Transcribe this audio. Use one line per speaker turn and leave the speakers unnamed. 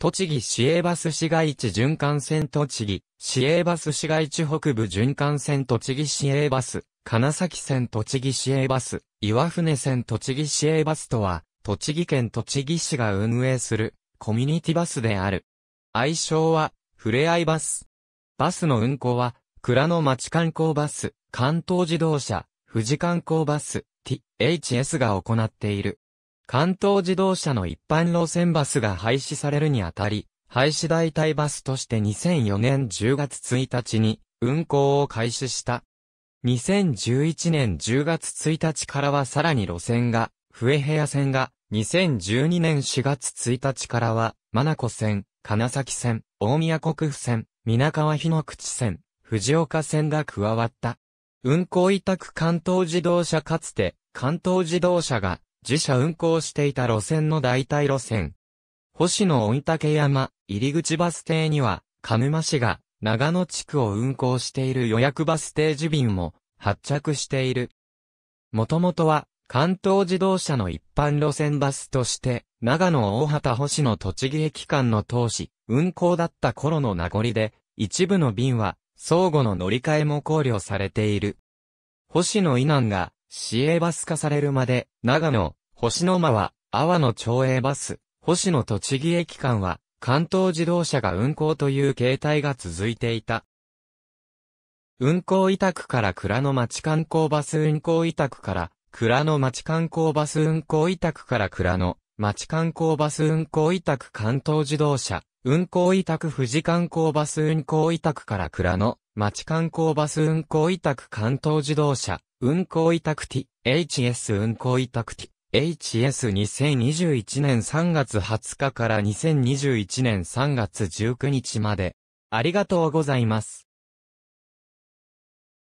栃木市営バス市街地循環線栃木、市営バス市街地北部循環線栃木市営バス、金崎線栃木市営バス、岩船線栃木市営バスとは、栃木県栃木市が運営するコミュニティバスである。愛称は、ふれあいバス。バスの運行は、倉野町観光バス、関東自動車、富士観光バス、THS が行っている。関東自動車の一般路線バスが廃止されるにあたり、廃止代替バスとして2004年10月1日に運行を開始した。2011年10月1日からはさらに路線が、笛部屋線が、2012年4月1日からは、真子線、金崎線、大宮国府線、皆川日の口線、藤岡線が加わった。運行委託関東自動車かつて、関東自動車が自社運行していた路線の代替路線。星野御嶽山、入口バス停には、鹿沼市が、長野地区を運行している予約バス停受便も、発着している。もともとは、関東自動車の一般路線バスとして、長野大畑星野栃木駅間の当時、運行だった頃の名残で、一部の便は、相互の乗り換えも考慮されている。星野以南が、市営バス化されるまで、長野、星野間は、阿波の町営バス、星野栃木駅間は、関東自動車が運行という形態が続いていた。運行委託から蔵の町観光バス運行委託から、蔵の町観光バス運行委託から蔵の町観光バス運行委託関東自動車、運行委託富士観光バス運行委託から蔵の町観光バス運行委託関東自動車、運行委託 THS 運行委託 THS2021 年3月20日から2021年3月19日まで。ありがとうございます。